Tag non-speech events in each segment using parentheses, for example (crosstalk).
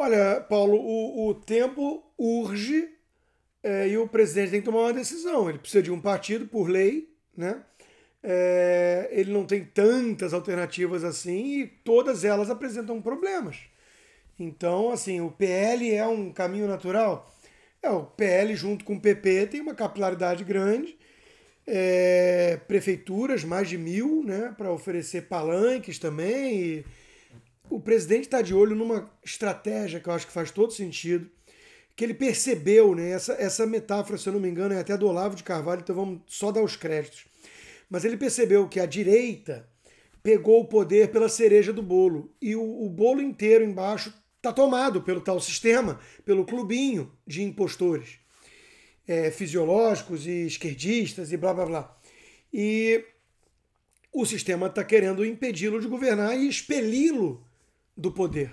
Olha, Paulo, o, o tempo urge é, e o presidente tem que tomar uma decisão. Ele precisa de um partido, por lei, né? É, ele não tem tantas alternativas assim e todas elas apresentam problemas. Então, assim, o PL é um caminho natural. É, o PL junto com o PP tem uma capilaridade grande, é, prefeituras, mais de mil, né, para oferecer palanques também e, o presidente está de olho numa estratégia que eu acho que faz todo sentido, que ele percebeu, né? Essa, essa metáfora, se eu não me engano, é até do Olavo de Carvalho, então vamos só dar os créditos. Mas ele percebeu que a direita pegou o poder pela cereja do bolo e o, o bolo inteiro embaixo está tomado pelo tal sistema, pelo clubinho de impostores é, fisiológicos e esquerdistas e blá blá blá. E o sistema está querendo impedi-lo de governar e expeli-lo do poder.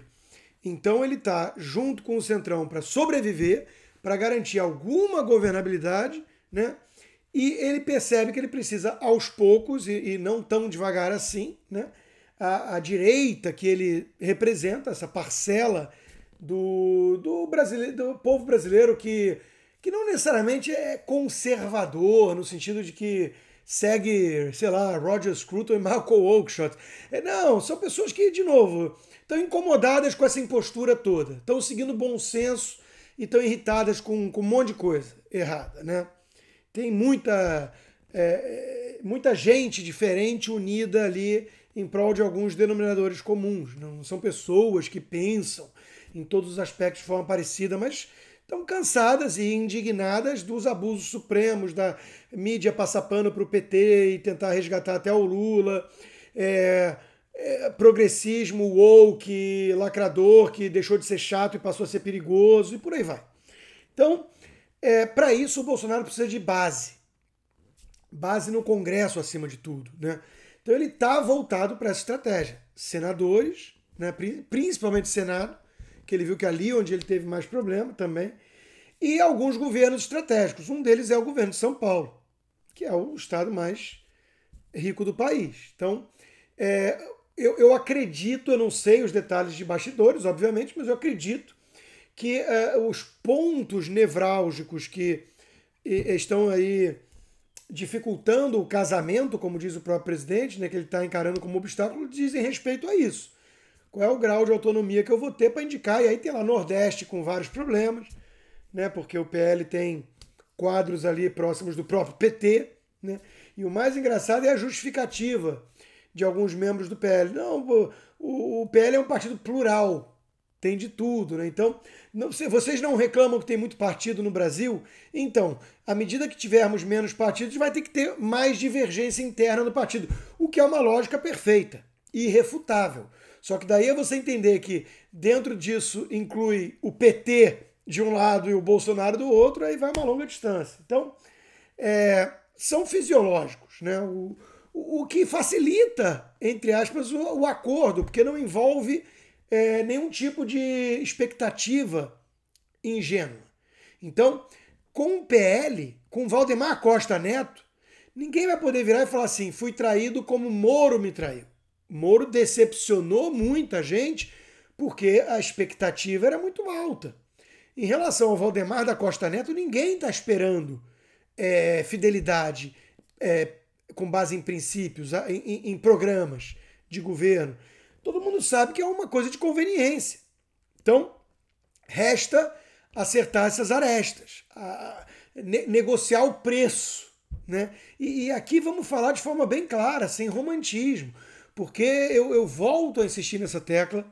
Então ele está junto com o Centrão para sobreviver, para garantir alguma governabilidade, né? E ele percebe que ele precisa, aos poucos, e, e não tão devagar assim, né? A, a, direita que ele representa, essa parcela do, do, brasileiro, do povo brasileiro que, que não necessariamente é conservador, no sentido de que segue, sei lá, Roger Scruton e Michael Oakeshott. É, não, são pessoas que, de novo, estão incomodadas com essa impostura toda, estão seguindo bom senso e estão irritadas com, com um monte de coisa errada, né? Tem muita, é, é muita gente diferente unida ali em prol de alguns denominadores comuns. Não são pessoas que pensam em todos os aspectos de forma parecida, mas estão cansadas e indignadas dos abusos supremos, da mídia passar pano para o PT e tentar resgatar até o Lula, é, é, progressismo woke, lacrador, que deixou de ser chato e passou a ser perigoso e por aí vai. Então, é, para isso, o Bolsonaro precisa de base. Base no Congresso, acima de tudo. Né? Então, ele está voltado para essa estratégia. Senadores, né, principalmente Senado, que ele viu que ali onde ele teve mais problema também, e alguns governos estratégicos. Um deles é o governo de São Paulo, que é o estado mais rico do país. Então, é, eu, eu, acredito, eu não sei os detalhes de bastidores, obviamente, mas eu acredito que é, os pontos nevrálgicos que estão aí dificultando o casamento, como diz o próprio presidente, né, que ele está encarando como obstáculo, dizem respeito a isso. Qual é o grau de autonomia que eu vou ter para indicar? E aí tem lá Nordeste com vários problemas, né? Porque o PL tem quadros ali próximos do próprio PT, né? E o mais engraçado é a justificativa de alguns membros do PL. Não, o, o PL é um partido plural, tem de tudo, né? Então, não, vocês não reclamam que tem muito partido no Brasil? Então, à medida que tivermos menos partidos, vai ter que ter mais divergência interna no partido, o que é uma lógica perfeita, irrefutável. Só que daí é você entender que dentro disso inclui o PT de um lado e o Bolsonaro do outro, aí vai uma longa distância. Então, é, são fisiológicos, né? O, o, que facilita, entre aspas, o, o acordo, porque não envolve é, nenhum tipo de expectativa ingênua. Então, com o PL, com Valdemar Costa Neto, ninguém vai poder virar e falar assim: fui traído como Moro me traiu. Moro decepcionou muita gente porque a expectativa era muito alta. Em relação ao Valdemar da Costa Neto, ninguém está esperando é, fidelidade é, com base em princípios, em, em programas de governo. Todo mundo sabe que é uma coisa de conveniência. Então, resta acertar essas arestas, a, ne, negociar o preço. Né? E, e, aqui vamos falar de forma bem clara, sem romantismo, porque eu, eu volto a insistir nessa tecla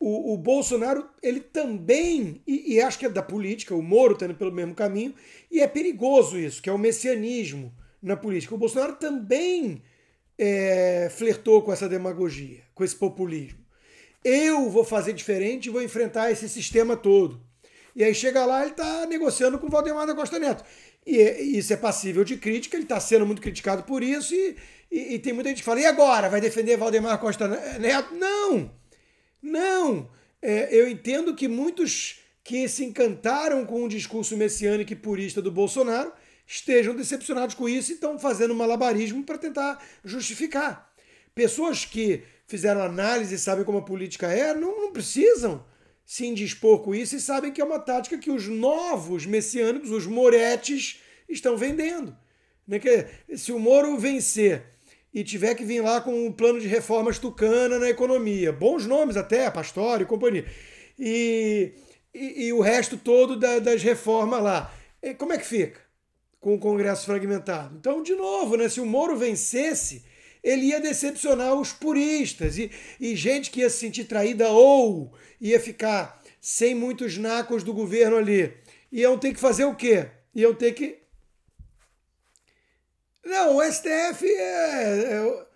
o, o Bolsonaro, ele também, e, e, acho que é da política, o Moro está indo pelo mesmo caminho, e é perigoso isso, que é o messianismo na política. O Bolsonaro também é, flertou com essa demagogia, com esse populismo. Eu vou fazer diferente e vou enfrentar esse sistema todo. E aí chega lá, ele está negociando com o Valdemar da Costa Neto. E é, isso é passível de crítica, ele está sendo muito criticado por isso, e, e, e, tem muita gente que fala, e agora? Vai defender Valdemar Costa Neto? Não! Não! É, eu entendo que muitos que se encantaram com o discurso messiânico e purista do Bolsonaro estejam decepcionados com isso e estão fazendo malabarismo para tentar justificar. Pessoas que fizeram análise e sabem como a política é, não, não precisam se indispor com isso e sabem que é uma tática que os novos messiânicos, os moretes, estão vendendo. Né? Se o Moro vencer e tiver que vir lá com um plano de reformas tucana na economia. Bons nomes até, Pastore e companhia. E, e, e o resto todo da, das reformas lá. E como é que fica com o Congresso fragmentado? Então, de novo, né, se o Moro vencesse, ele ia decepcionar os puristas e, e gente que ia se sentir traída ou ia ficar sem muitos nacos do governo ali. Iam ter que fazer o quê? Iam ter que não, o STF é. é...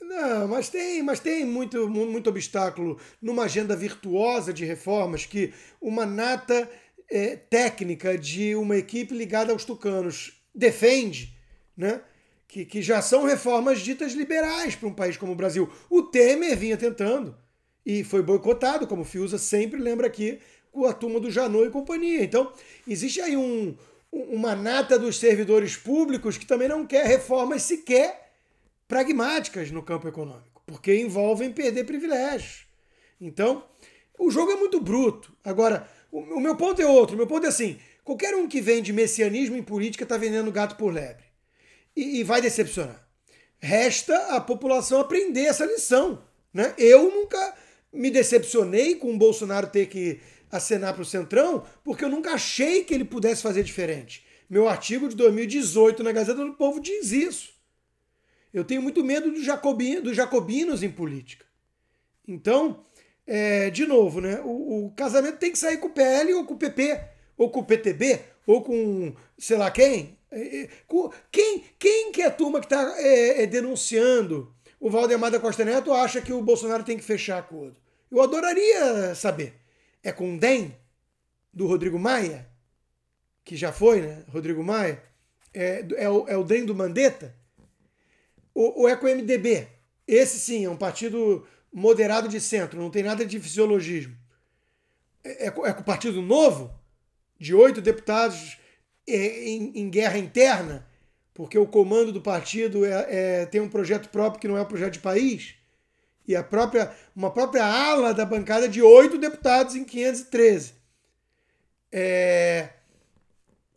Não, mas tem, mas tem muito, muito obstáculo numa agenda virtuosa de reformas que uma nata é, técnica de uma equipe ligada aos tucanos defende, né? Que, que já são reformas ditas liberais para um país como o Brasil. O Temer vinha tentando e foi boicotado, como o Fiuza sempre lembra aqui, com a turma do Janot e companhia. Então, existe aí um, uma nata dos servidores públicos que também não quer reformas sequer pragmáticas no campo econômico, porque envolvem perder privilégios. Então, o jogo é muito bruto. Agora, o meu ponto é outro. O meu ponto é assim: qualquer um que vende messianismo em política está vendendo gato por lebre. E, e vai decepcionar. Resta a população aprender essa lição. Né? Eu nunca me decepcionei com o Bolsonaro ter que acenar para o Centrão, porque eu nunca achei que ele pudesse fazer diferente. Meu artigo de 2018 na Gazeta do Povo diz isso. Eu tenho muito medo dos jacobino, dos jacobinos em política. Então, é, de novo, né? O, o, casamento tem que sair com o PL ou com o PP, ou com o PTB, ou com sei lá quem. É, é, com, quem, quem que é a turma que está é, denunciando o Valdemar da Costa Neto acha que o Bolsonaro tem que fechar acordo? Eu adoraria saber é com DEM, do Rodrigo Maia, que já foi, né? Rodrigo Maia, é, é, o, é o DEM do Mandetta, ou, ou é com o MDB? Esse sim, é um partido moderado de centro, não tem nada de fisiologismo. É, é, é com o Partido Novo, de oito deputados é, em, em, guerra interna, porque o comando do partido é, é, tem um projeto próprio que não é um projeto de país e a própria, uma própria ala da bancada de oito deputados em 513. É,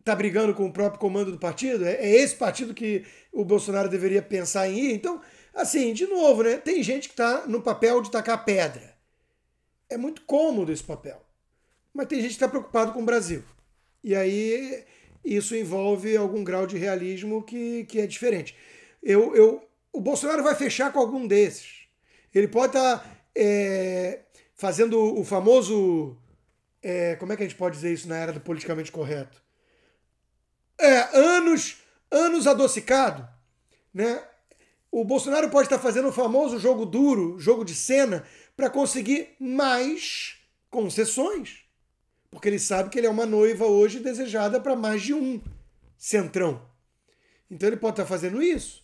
tá brigando com o próprio comando do partido? É, é esse partido que o Bolsonaro deveria pensar em ir? Então, assim, de novo, né? Tem gente que tá no papel de tacar pedra. É muito cômodo esse papel. Mas tem gente que está preocupado com o Brasil. E aí isso envolve algum grau de realismo que, que é diferente. Eu, eu, o Bolsonaro vai fechar com algum desses. Ele pode estar tá, é, fazendo o famoso. É, como é que a gente pode dizer isso na era do politicamente correto? É, anos, anos adocicado, né? O Bolsonaro pode estar tá fazendo o famoso jogo duro, jogo de cena, para conseguir mais concessões. Porque ele sabe que ele é uma noiva hoje desejada para mais de um centrão. Então ele pode estar tá fazendo isso.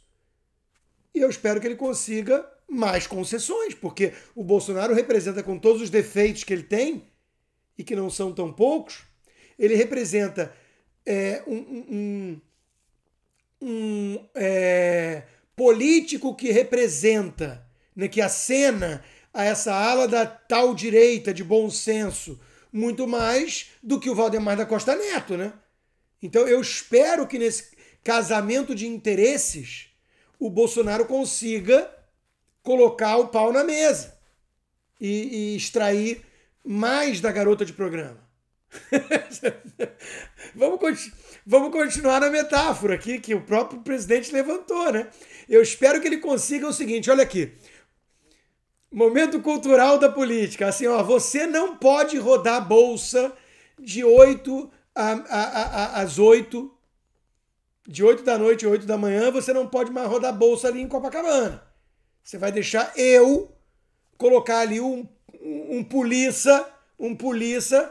E eu espero que ele consiga mais concessões, porque o Bolsonaro representa, com todos os defeitos que ele tem, e que não são tão poucos, ele representa é, um, um, um é, político que representa, né, que acena a essa ala da tal direita de bom senso, muito mais do que o Valdemar da Costa Neto, né? Então eu espero que nesse casamento de interesses o Bolsonaro consiga colocar o pau na mesa e, e extrair mais da garota de programa. (laughs) vamos, continu vamos continuar na metáfora aqui que o próprio presidente levantou, né? Eu espero que ele consiga o seguinte: olha aqui. Momento cultural da política. Assim, ó, você não pode rodar bolsa de 8 a, a, a, às 8. De 8 da noite 8 da manhã, você não pode mais rodar bolsa ali em Copacabana. Você vai deixar eu colocar ali um, um, polícia, um polícia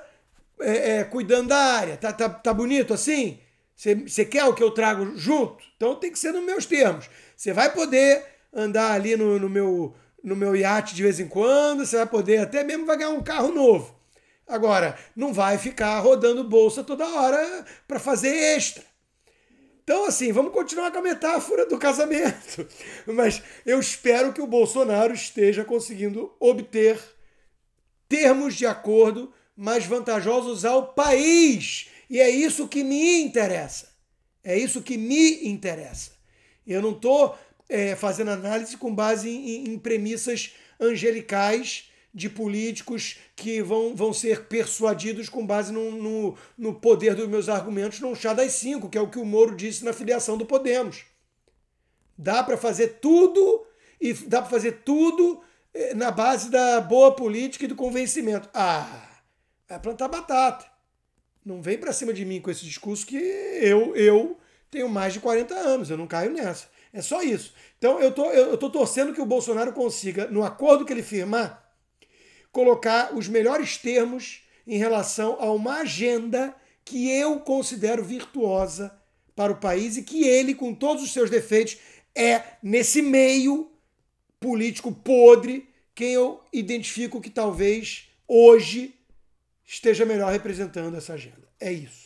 é, é, cuidando da área. Tá, tá, tá bonito assim? Você quer o que eu trago junto? Então tem que ser nos meus termos. Você vai poder andar ali no, no, meu, no meu iate de vez em quando, você vai poder até mesmo vai ganhar um carro novo. Agora, não vai ficar rodando bolsa toda hora para fazer extra. Então, assim, vamos continuar com a metáfora do casamento. (laughs) Mas eu espero que o Bolsonaro esteja conseguindo obter termos de acordo mais vantajosos ao país. E é isso que me interessa. É isso que me interessa. Eu não estou eh, é, fazendo análise com base em, em premissas angelicais de políticos que vão, vão ser persuadidos com base no, no, no poder dos meus argumentos num chá das cinco, que é o que o Moro disse na filiação do Podemos. Dá para fazer tudo e dá para fazer tudo eh, na base da boa política e do convencimento. Ah, é plantar batata. Não vem para cima de mim com esse discurso que eu eu tenho mais de 40 anos, eu não caio nessa. É só isso. Então eu tô, eu tô torcendo que o Bolsonaro consiga, no acordo que ele firmar, colocar os melhores termos em relação a uma agenda que eu considero virtuosa para o país e que ele, com todos os seus defeitos, é nesse meio político podre quem eu identifico que talvez hoje esteja melhor representando essa agenda. É isso.